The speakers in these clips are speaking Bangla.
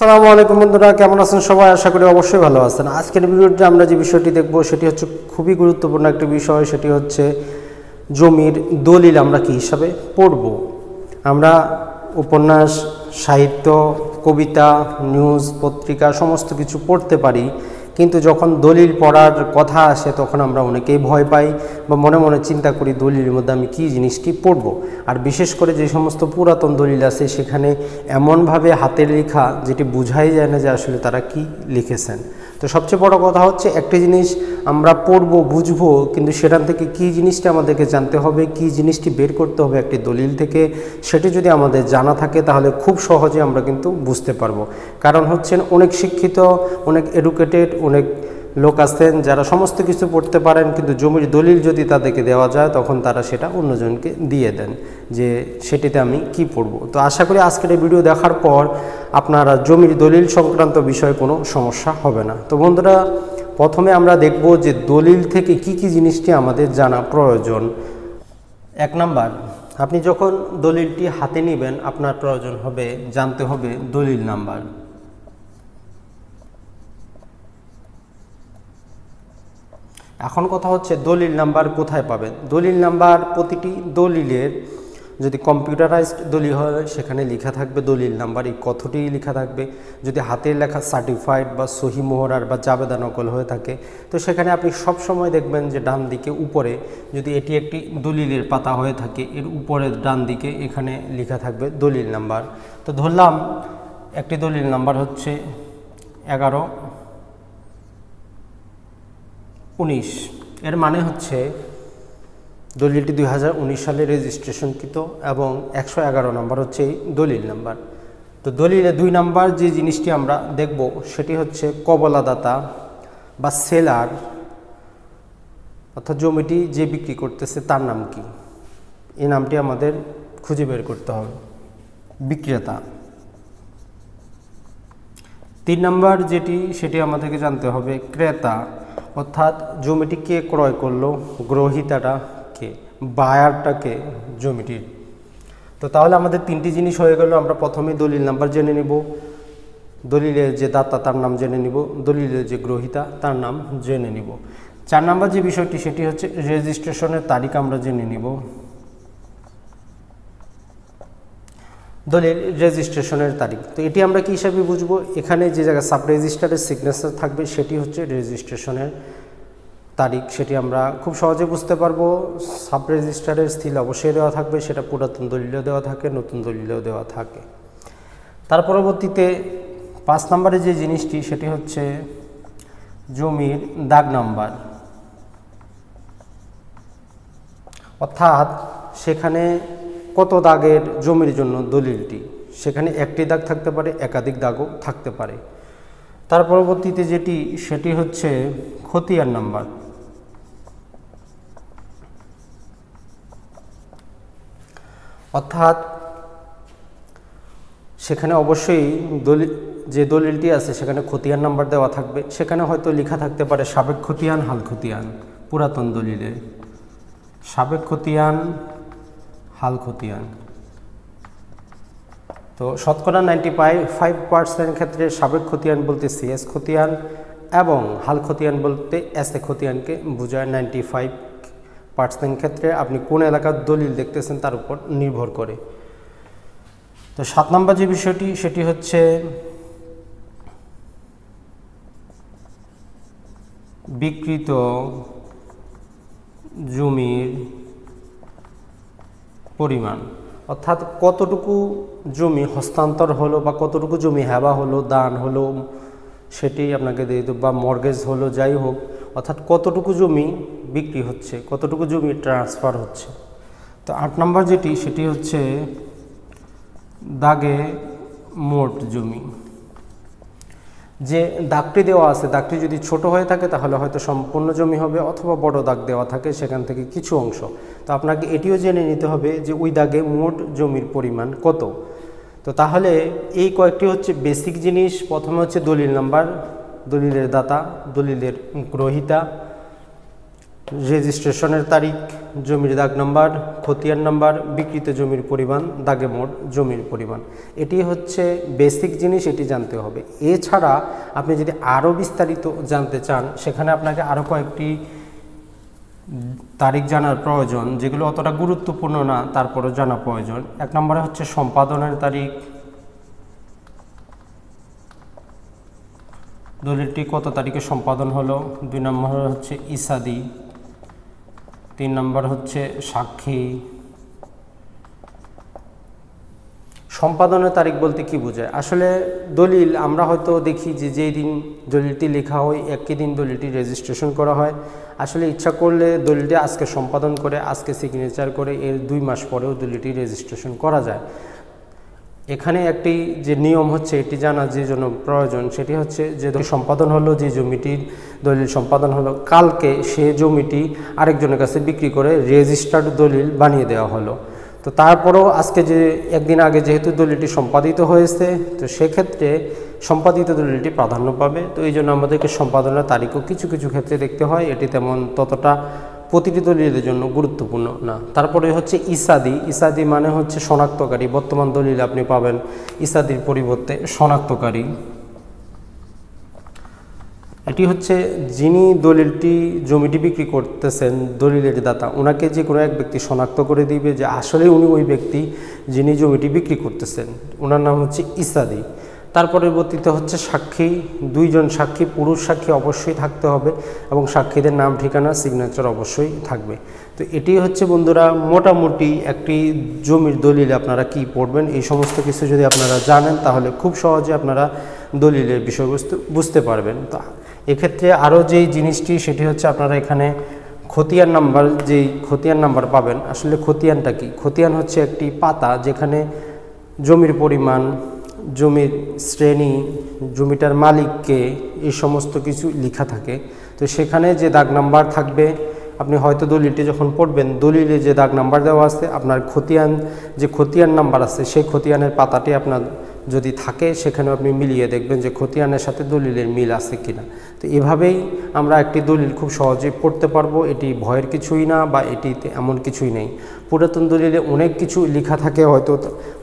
সালামু আলাইকুম বন্ধুরা কেমন আছেন সবাই আশা করি অবশ্যই ভালো আছেন আজকের ভিডিওতে আমরা যে বিষয়টি দেখব সেটি হচ্ছে খুবই গুরুত্বপূর্ণ একটি বিষয় সেটি হচ্ছে জমির দলিল আমরা কি হিসাবে পড়ব আমরা উপন্যাস সাহিত্য কবিতা নিউজ পত্রিকা সমস্ত কিছু পড়তে পারি কিন্তু যখন দলিল পড়ার কথা আসে তখন আমরা অনেকেই ভয় পাই বা মনে মনে চিন্তা করি দলিলের মধ্যে আমি কী জিনিসটি পড়ব আর বিশেষ করে যে সমস্ত পুরাতন দলিল আছে সেখানে এমনভাবে হাতের লেখা যেটি বোঝাই যায় না যে আসলে তারা কি লিখেছেন তো সবচেয়ে বড় কথা হচ্ছে একটি জিনিস আমরা পড়ব বুঝব কিন্তু সেখান থেকে কি জিনিসটা আমাদেরকে জানতে হবে কি জিনিসটি বের করতে হবে একটি দলিল থেকে সেটি যদি আমাদের জানা থাকে তাহলে খুব সহজে আমরা কিন্তু বুঝতে পারবো কারণ হচ্ছেন অনেক শিক্ষিত অনেক এডুকেটেড অনেক লোক আছেন যারা সমস্ত কিছু পড়তে পারেন কিন্তু জমির দলিল যদি তাদেরকে দেওয়া যায় তখন তারা সেটা অন্যজনকে দিয়ে দেন যে সেটিতে আমি কি পড়ব তো আশা করি আজকের এই ভিডিও দেখার পর আপনারা জমির দলিল সংক্রান্ত বিষয়ে কোনো সমস্যা হবে না তো বন্ধুরা প্রথমে আমরা দেখব যে দলিল থেকে কি কি জিনিসটি আমাদের জানা প্রয়োজন এক নাম্বার আপনি যখন দলিলটি হাতে নেবেন আপনার প্রয়োজন হবে জানতে হবে দলিল নাম্বার এখন কথা হচ্ছে দলিল নাম্বার কোথায় পাবেন দলিল নাম্বার প্রতিটি দলিলের যদি কম্পিউটারাইজড দলিল হয় সেখানে লেখা থাকবে দলিল নাম্বার এই কথটি লেখা থাকবে যদি হাতের লেখা সার্টিফাইড বা সহি মোহরার বা জাবেদা নকল হয়ে থাকে তো সেখানে আপনি সব সময় দেখবেন যে ডান দিকে উপরে যদি এটি একটি দলিলের পাতা হয়ে থাকে এর উপরে ডান দিকে এখানে লেখা থাকবে দলিল নাম্বার তো ধরলাম একটি দলিল নাম্বার হচ্ছে এগারো উনিশ এর মানে হচ্ছে দলিলটি দুই সালে রেজিস্ট্রেশনকৃত এবং একশো এগারো নম্বর হচ্ছে এই দলিল নাম্বার তো দলিলে দুই নাম্বার যে জিনিসটি আমরা দেখব সেটি হচ্ছে কবলাদাতা বা সেলার অর্থাৎ জমিটি যে বিক্রি করতেছে তার নাম কি এই নামটি আমাদের খুঁজে বের করতে হবে বিক্রেতা তিন নাম্বার যেটি সেটি আমাদেরকে জানতে হবে ক্রেতা অর্থাৎ জমিটি কে ক্রয় করলো গ্রহিতাটা কে বায়ারটাকে জমিটির তো তাহলে আমাদের তিনটি জিনিস হয়ে গেল আমরা প্রথমে দলিল নাম্বার জেনে নিব দলিলের যে দাতা তার নাম জেনে নিব দলিলের যে গ্রহিতা তার নাম জেনে নিব চার নাম্বার যে বিষয়টি সেটি হচ্ছে রেজিস্ট্রেশনের তারিখ আমরা জেনে নিব দলিল রেজিস্ট্রেশনের তারিখ তো এটি আমরা কি হিসাবে বুঝবো এখানে যে জায়গায় সাব রেজিস্টারের সিগনেচার থাকবে সেটি হচ্ছে রেজিস্ট্রেশনের তারিখ সেটি আমরা খুব সহজে বুঝতে পারবো সাব রেজিস্টারের স্থিল অবশ্যই দেওয়া থাকবে সেটা পুরাতন দলিলও দেওয়া থাকে নতুন দলিলও দেওয়া থাকে তার পরবর্তীতে পাঁচ নম্বরে যে জিনিসটি সেটি হচ্ছে জমির দাগ নাম্বার অর্থাৎ সেখানে কত দাগের জমির জন্য দলিলটি সেখানে একটি দাগ থাকতে পারে একাধিক দাগও থাকতে পারে তার পরবর্তীতে যেটি সেটি হচ্ছে খতিয়ার নাম্বার অর্থাৎ সেখানে অবশ্যই দলিল যে দলিলটি আছে সেখানে খতিয়ান নাম্বার দেওয়া থাকবে সেখানে হয়তো লেখা থাকতে পারে সাবেক খতিয়ান হাল খতিয়ান পুরাতন দলিলে সাবেক খতিয়ান হাল খতিয়ান তো শতকরা নাইনটি ফাইভ ফাইভ পার্সেন্ট ক্ষেত্রে সাবেক খতিয়ান বলতে সিএস খতিয়ান এবং হাল খতিয়ান বলতে এস এ খতিয়ানকে বোঝায় নাইনটি ফাইভ পার্সেন ক্ষেত্রে আপনি কোন এলাকার দলিল দেখতেছেন তার উপর নির্ভর করে তো সাত নম্বর যে বিষয়টি সেটি হচ্ছে বিকৃত জমির পরিমাণ অর্থাৎ কতটুকু জমি হস্তান্তর হলো বা কতটুকু জমি হেবা হলো দান হলো সেটি আপনাকে দিয়ে বা মর্গেজ হলো যাই হোক অর্থাৎ কতটুকু জমি বিক্রি হচ্ছে কতটুকু জমি ট্রান্সফার হচ্ছে তো আট নম্বর যেটি সেটি হচ্ছে দাগে মোট জমি যে দাগটি দেওয়া আছে দাগটি যদি ছোট হয়ে থাকে তাহলে হয়তো সম্পূর্ণ জমি হবে অথবা বড় দাগ দেওয়া থাকে সেখান থেকে কিছু অংশ তো আপনাকে এটিও জেনে নিতে হবে যে ওই দাগে মোট জমির পরিমাণ কত তো তাহলে এই কয়েকটি হচ্ছে বেসিক জিনিস প্রথমে হচ্ছে দলিল নাম্বার দলিলের দাতা দলিলের গ্রহিতা রেজিস্ট্রেশনের তারিখ জমির দাগ নাম্বার খতিয়ার নাম্বার বিকৃত জমির পরিমাণ দাগে মোট জমির পরিমাণ এটি হচ্ছে বেসিক জিনিস এটি জানতে হবে এছাড়া আপনি যদি আরও বিস্তারিত জানতে চান সেখানে আপনাকে আরও কয়েকটি তারিখ জানার প্রয়োজন যেগুলো অতটা গুরুত্বপূর্ণ না তারপরও জানা প্রয়োজন এক নম্বরে হচ্ছে সম্পাদনের তারিখ দলিলটি কত তারিখে সম্পাদন হলো দুই নম্বর হচ্ছে ইসাদি তিন নম্বর হচ্ছে সাক্ষী সম্পাদনের তারিখ বলতে কি বোঝায় আসলে দলিল আমরা হয়তো দেখি যে যেই দিন দলিলটি লেখা হয় একই দিন দলিলটি রেজিস্ট্রেশন করা হয় আসলে ইচ্ছা করলে দলিলটি আজকে সম্পাদন করে আজকে সিগনেচার করে এর দুই মাস পরেও দলিলটি রেজিস্ট্রেশন করা যায় এখানে একটি যে নিয়ম হচ্ছে এটি জানা যে জন্য প্রয়োজন সেটি হচ্ছে যে সম্পাদন হলো যে জমিটির দলিল সম্পাদন হলো কালকে সে জমিটি আরেকজনের কাছে বিক্রি করে রেজিস্টার্ড দলিল বানিয়ে দেওয়া হলো তো তারপরেও আজকে যে একদিন আগে যেহেতু দলিলটি সম্পাদিত হয়েছে তো সেক্ষেত্রে সম্পাদিত দলিলটি প্রাধান্য পাবে তো এই জন্য আমাদেরকে সম্পাদনার তারিখও কিছু কিছু ক্ষেত্রে দেখতে হয় এটি তেমন ততটা প্রতিটি দলিলের জন্য গুরুত্বপূর্ণ না তারপরে হচ্ছে ইসাদি ইসাদি মানে হচ্ছে শনাক্তকারী বর্তমান দলিল আপনি পাবেন ইসাদির পরিবর্তে শনাক্তকারী এটি হচ্ছে যিনি দলিলটি জমিটি বিক্রি করতেছেন দলিলের দাতা ওনাকে যে কোনো এক ব্যক্তি শনাক্ত করে দিবে যে আসলে উনি ওই ব্যক্তি যিনি জমিটি বিক্রি করতেছেন ওনার নাম হচ্ছে ইসাদি তার পরিবর্তিত হচ্ছে সাক্ষী দুইজন সাক্ষী পুরুষ সাক্ষী অবশ্যই থাকতে হবে এবং সাক্ষীদের নাম ঠিকানা সিগনেচার অবশ্যই থাকবে তো এটি হচ্ছে বন্ধুরা মোটামুটি একটি জমির দলিল আপনারা কি পড়বেন এই সমস্ত কিছু যদি আপনারা জানেন তাহলে খুব সহজে আপনারা দলিলের বিষয়বস্তু বুঝতে পারবেন তো এক্ষেত্রে আরও যেই জিনিসটি সেটি হচ্ছে আপনারা এখানে খতিয়ান নাম্বার যেই খতিয়ান নাম্বার পাবেন আসলে খতিয়ানটা কি খতিয়ান হচ্ছে একটি পাতা যেখানে জমির পরিমাণ জমির শ্রেণী জমিটার মালিককে এই সমস্ত কিছু লেখা থাকে তো সেখানে যে দাগ নাম্বার থাকবে আপনি হয়তো দলিলটি যখন পড়বেন দলিলে যে দাগ নাম্বার দেওয়া আছে আপনার খতিয়ান যে খতিয়ান নাম্বার আছে সেই খতিয়ানের পাতাটি আপনার যদি থাকে সেখানে আপনি মিলিয়ে দেখবেন যে খতিয়ানের সাথে দলিলের মিল আছে কি না তো এভাবেই আমরা একটি দলিল খুব সহজে পড়তে পারবো এটি ভয়ের কিছুই না বা এটিতে এমন কিছুই নেই পুরাতন দলিলে অনেক কিছু লেখা থাকে হয়তো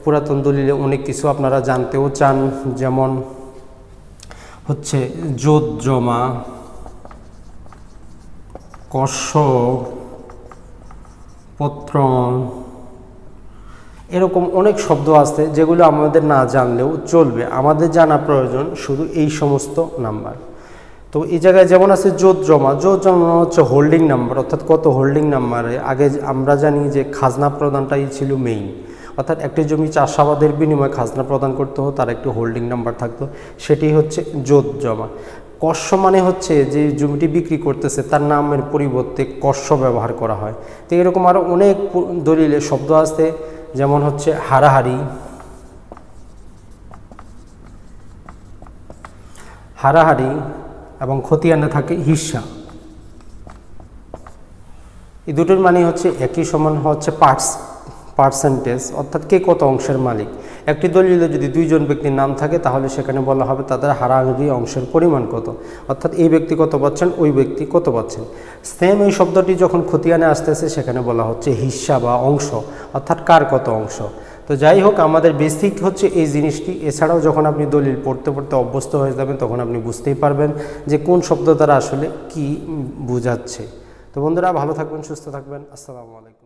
পুরাতন দলিলে অনেক কিছু আপনারা জানতেও চান যেমন হচ্ছে জোত জমা কষ পত্র এরকম অনেক শব্দ আছে যেগুলো আমাদের না জানলেও চলবে আমাদের জানা প্রয়োজন শুধু এই সমস্ত নাম্বার তো এই জায়গায় যেমন আছে জোত জমা জোত জমা হচ্ছে হোল্ডিং নাম্বার অর্থাৎ কত হোল্ডিং নাম্বারে আগে আমরা জানি যে খাজনা প্রদানটাই ছিল মেইন অর্থাৎ একটি জমি চাষাবাদের বিনিময়ে খাজনা প্রদান করতে হতো তার একটি হোল্ডিং নাম্বার থাকতো সেটি হচ্ছে জোত জমা কষ্য মানে হচ্ছে যে জমিটি বিক্রি করতেছে তার নামের পরিবর্তে কষ্য ব্যবহার করা হয় তো এরকম আরও অনেক দলিলে শব্দ আসতে যেমন হচ্ছে হারাহারি হারাহারি এবং খতিয়ানে থাকে হিসা এই দুটোর মানে হচ্ছে একই সমান হচ্ছে পার্স পার্সেন্টেজ অর্থাৎ কে কত অংশের মালিক একটি দলিলে যদি দুইজন ব্যক্তির নাম থাকে তাহলে সেখানে বলা হবে তাদের হারাহারি অংশের পরিমাণ কত অর্থাৎ এই ব্যক্তি কত পাচ্ছেন ওই ব্যক্তি কত পাচ্ছেন সেম এই শব্দটি যখন খতিয়ানে আসতেছে সেখানে বলা হচ্ছে হিসা বা অংশ অর্থাৎ কার কত অংশ তো যাই হোক আমাদের বেসিক হচ্ছে এই জিনিসটি এছাড়াও যখন আপনি দলিল পড়তে পড়তে অভ্যস্ত হয়ে যাবেন তখন আপনি বুঝতেই পারবেন যে কোন শব্দ তারা আসলে কি বুঝাচ্ছে তো বন্ধুরা ভালো থাকবেন সুস্থ থাকবেন আসসালামু আলাইকুম